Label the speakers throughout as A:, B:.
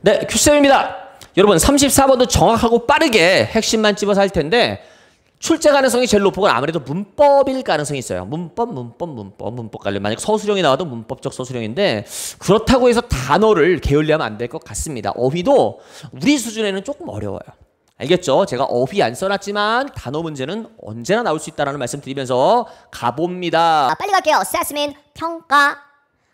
A: 네, 큐쌤입니다. 여러분, 34번도 정확하고 빠르게 핵심만 집어서 할 텐데, 출제 가능성이 제일 높은 건 아무래도 문법일 가능성이 있어요. 문법, 문법, 문법, 문법 관련. 만약 서술형이 나와도 문법적 서술형인데 그렇다고 해서 단어를 게을리하면 안 될 것 같습니다. 어휘도 우리 수준에는 조금 어려워요. 알겠죠? 제가 어휘 안 써놨지만 단어 문제는 언제나 나올 수 있다는 라 말씀 드리면서 가봅니다. 아, 빨리 갈게요. assessment, 평가,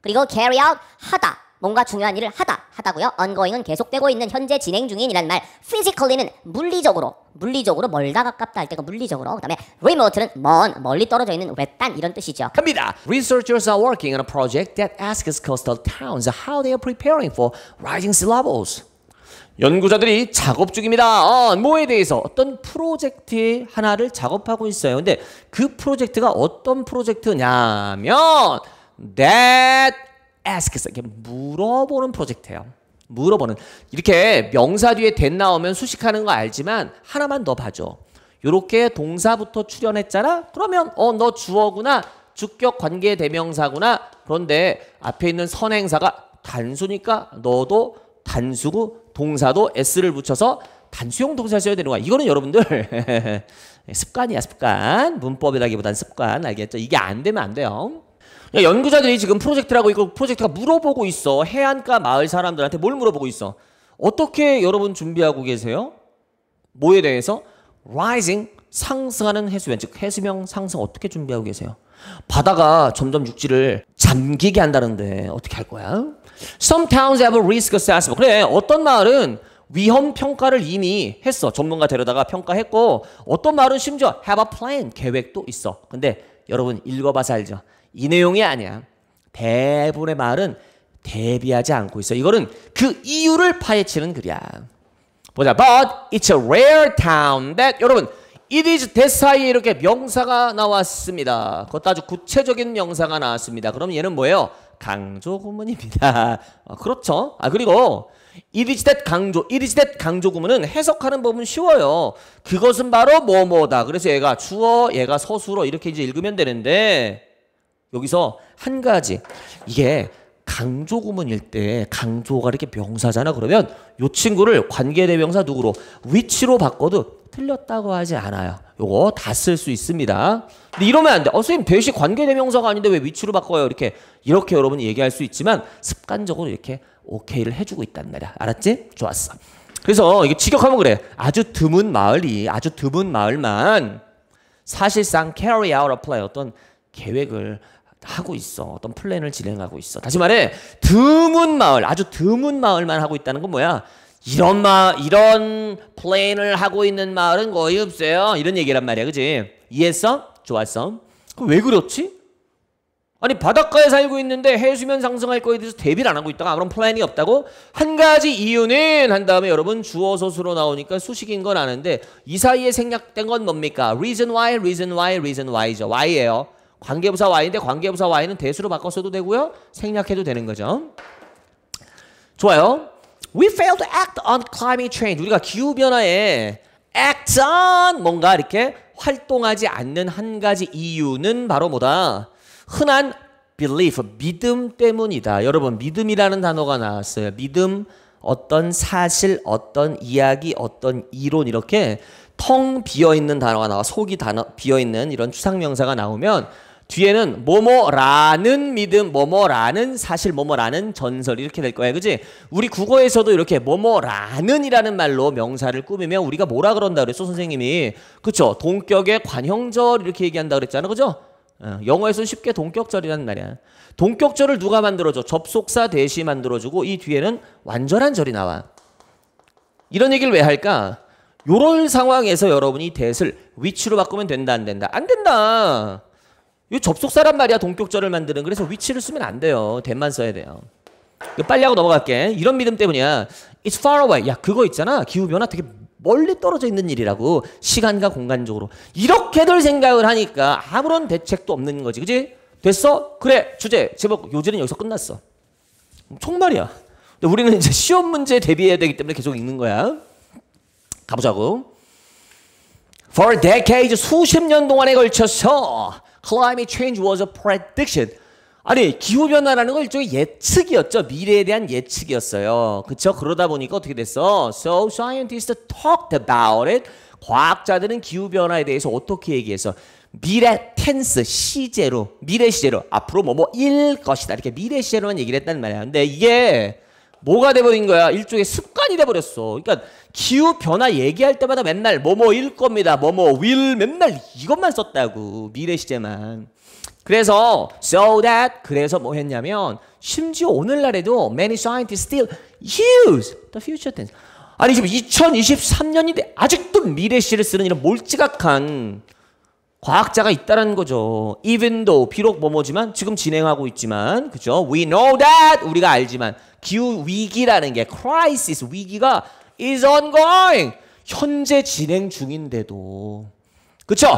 A: 그리고 carry out, 하다. 뭔가 중요한 일을 하다 하다고요. 언거잉은 계속되고 있는 현재 진행 중인이란 말. physically는 물리적으로 물리적으로 멀다 가깝다 할 때가 물리적으로 그다음에 remote는 먼 멀리 떨어져 있는 외딴 이런 뜻이죠. 갑니다. Researchers are working on a project that asks coastal towns how they are preparing for rising sea levels. 연구자들이 작업 중입니다. 어, 뭐에 대해서 어떤 프로젝트 하나를 작업하고 있어요. 근데 그 프로젝트가 어떤 프로젝트냐면 that ask 이렇게 물어보는 프로젝트예요. 물어보는 이렇게 명사 뒤에 t 나오면 수식하는 거 알지만 하나만 더 봐줘. 이렇게 동사부터 출연했잖아. 그러면 어 너 주어구나. 주격 관계 대명사구나. 그런데 앞에 있는 선행사가 단수니까 너도 단수고 동사도 s를 붙여서 단수형 동사 써야 되는 거야. 이거는 여러분들 습관이야 습관 문법이라기보단 습관 알겠죠? 이게 안 되면 안 돼요. 연구자들이 지금 프로젝트를 하고 있고 프로젝트가 물어보고 있어. 해안가 마을 사람들한테 뭘 물어보고 있어? 어떻게 여러분 준비하고 계세요? 뭐에 대해서? rising 상승하는 해수면 즉 해수면 상승 어떻게 준비하고 계세요? 바다가 점점 육지를 잠기게 한다는데 어떻게 할 거야? Some towns have a risk assessment. 그래 어떤 마을은 위험 평가를 이미 했어. 전문가 데려다가 평가했고 어떤 마을은 심지어 have a plan 계획도 있어. 근데 여러분 읽어봐서 알죠. 이 내용이 아니야. 대부분의 말은 대비하지 않고 있어. 이거는 그 이유를 파헤치는 글이야. 보자. But it's a rare town that 여러분 it is 대사이에 이렇게 명사가 나왔습니다. 그것도 아주 구체적인 명사가 나왔습니다. 그럼 얘는 뭐예요? 강조 구문입니다. 아, 어, 그렇죠. 아 그리고 이리지댓 강조, 이리지댓 강조 구문은 해석하는 법은 쉬워요. 그것은 바로 뭐뭐다. 그래서 얘가 주어, 얘가 서술어 이렇게 이제 읽으면 되는데 여기서 한 가지 이게 강조 구문일 때 강조가 이렇게 명사잖아. 그러면 요 친구를 관계대명사 누구로 위치로 바꿔도 틀렸다고 하지 않아요. 요거 다 쓸 수 있습니다. 근데 이러면 안 돼. 어, 선생님, 대시 관계대명사가 아닌데 왜 위치로 바꿔요? 이렇게. 이렇게 여러분이 얘기할 수 있지만 습관적으로 이렇게 오케이를 해주고 있단 말이야. 알았지? 좋았어. 그래서 이게 직역하면 그래. 아주 드문 마을이 아주 드문 마을만 사실상 carry out a plan 어떤 계획을 하고 있어. 어떤 플랜을 진행하고 있어. 다시 말해 드문 마을 아주 드문 마을만 하고 있다는 건 뭐야? 이런 마 이런 플랜을 하고 있는 마을은 거의 없어요. 이런 얘기란 말이야. 그지? 이해했어? 좋았어? 그럼 왜 그렇지? 아니 바닷가에 살고 있는데 해수면 상승할 거에 대해서 대비를 안 하고 있다가 아무런 플랜이 없다고 한 가지 이유는 한 다음에 여러분 주어 소수로 나오니까 수식인 건 아는데 이 사이에 생략된 건 뭡니까? reason why, reason why, reason why죠. why예요. 관계부사 why인데 관계부사 why는 대수로 바꿔 써도 되고요. 생략해도 되는 거죠. 좋아요. We fail to act on climate change. 우리가 기후 변화에 act on 뭔가 이렇게 활동하지 않는 한 가지 이유는 바로 뭐다? 흔한 belief, 믿음 때문이다. 여러분, 믿음이라는 단어가 나왔어요. 믿음, 어떤 사실, 어떤 이야기, 어떤 이론 이렇게 텅 비어 있는 단어가 나와 속이 단어 비어 있는 이런 추상 명사가 나오면 뒤에는 뭐뭐라는 믿음, 뭐뭐라는 사실, 뭐뭐라는 전설 이렇게 될 거예요. 그지? 우리 국어에서도 이렇게 뭐뭐라는이라는 말로 명사를 꾸미면 우리가 뭐라 그런다 그랬어, 선생님이. 그쵸? 동격의 관형절 이렇게 얘기한다 그랬잖아. 그죠? 어, 영어에서는 쉽게 동격절이라는 말이야. 동격절을 누가 만들어줘? 접속사 대시 만들어주고 이 뒤에는 완전한 절이 나와. 이런 얘기를 왜 할까? 요런 상황에서 여러분이 대슬 위치로 바꾸면 된다 안 된다? 안 된다. 이 접속사란 말이야 동격절을 만드는 그래서 위치를 쓰면 안 돼요. 대만 써야 돼요. 빨리 하고 넘어갈게. 이런 믿음 때문이야. It's far away. 야 그거 있잖아. 기후 변화 되게 멀리 떨어져 있는 일이라고 시간과 공간적으로 이렇게들 생각을 하니까 아무런 대책도 없는 거지 그지 됐어 그래 주제 제목 요지는 여기서 끝났어 총말이야 근데 우리는 이제 시험 문제 에 대비해야 되기 때문에 계속 읽는 거야 가보자고 For decades 수십 년 동안에 걸쳐서 climate change was a prediction 아니 기후 변화라는 건 일종의 예측이었죠. 미래에 대한 예측이었어요. 그쵸 그러다 보니까 어떻게 됐어? So scientists talked about it. 과학자들은 기후 변화에 대해서 어떻게 얘기해서 미래 텐스 시제로 미래 시제로 앞으로 뭐뭐 뭐, 일 것이다 이렇게 미래 시제로만 얘기를 했단 말이야. 근데 이게 뭐가 돼버린 거야? 일종의 습관이 돼버렸어. 그러니까 기후 변화 얘기할 때마다 맨날 뭐뭐 일 겁니다. 뭐뭐 will 뭐 맨날 이것만 썼다고 미래 시제만. 그래서 so that 그래서 뭐 했냐면 심지어 오늘날에도 many scientists still use the future tense. 아니 지금 2023년인데 아직도 미래시를 쓰는 이런 몰지각한 과학자가 있다라는 거죠. Even though 비록 뭐뭐지만 지금 진행하고 있지만 그죠? We know that 우리가 알지만 기후 위기라는 게 crisis 위기가 is ongoing 현재 진행 중인데도 그쵸?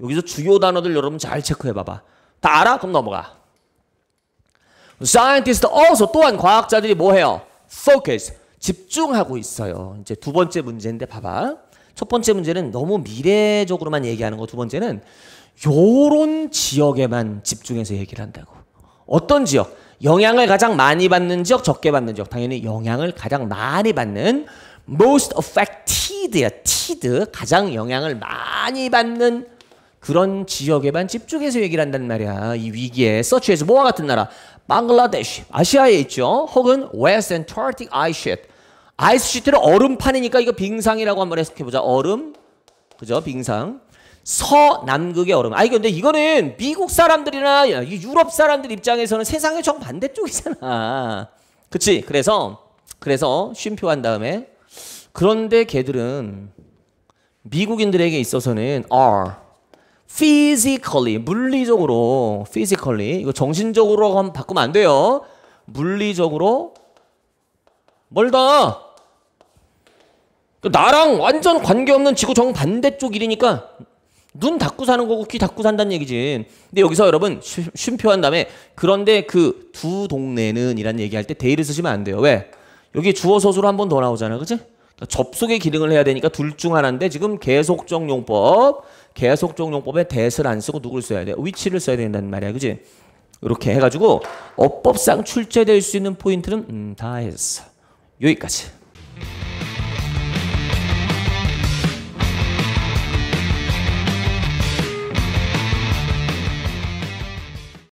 A: 여기서 주요 단어들 여러분 잘 체크해 봐봐. 다 알아? 그럼 넘어가. Scientist also 또한 과학자들이 뭐해요? Focus 집중하고 있어요. 이제 두 번째 문제인데 봐봐. 첫 번째 문제는 너무 미래적으로만 얘기하는 거. 두 번째는 요런 지역에만 집중해서 얘기를 한다고. 어떤 지역? 영향을 가장 많이 받는 지역, 적게 받는 지역. 당연히 영향을 가장 많이 받는 most affected야. t 가장 영향을 많이 받는 그런 지역에만 집중해서 얘기를 한단 말이야. 이 위기에 서치에서 뭐와 같은 나라? 방글라데시, 아시아에 있죠. 혹은 West Antarctic Ice Sheet. 아이스 시트는 얼음판이니까 이거 빙상이라고 한번 해석해 보자. 얼음. 그죠? 빙상. 서남극의 얼음. 아, 이 근데 이거는 미국 사람들이나 유럽 사람들 입장에서는 세상의 정반대쪽이잖아. 그치? 그래서, 그래서 쉼표 한 다음에. 그런데 걔들은 미국인들에게 있어서는 R. physically 물리적으로 physically 이거 정신적으로 하면 바꾸면 안 돼요. 물리적으로 멀다. 그 나랑 완전 관계없는 지구 정반대쪽 일이니까 눈 닫고 사는 거고 귀 닫고 산다는 얘기지. 근데 여기서 여러분 쉼표 한 다음에 그런데 그 두 동네는 이란 얘기할 때 데이를 쓰시면 안 돼요. 왜? 여기 주어 서술한번 더 나오잖아. 그치? 그러니까 접속의 기능을 해야 되니까 둘 중 하나인데 지금 계속적 용법 계속적 용법에 대를 안 쓰고 누구를 써야 돼? 위치를 써야 된다 말이야. 그지 이렇게 해가지고 어법상 출제될 수 있는 포인트는 음, 다 했어. 여기까지.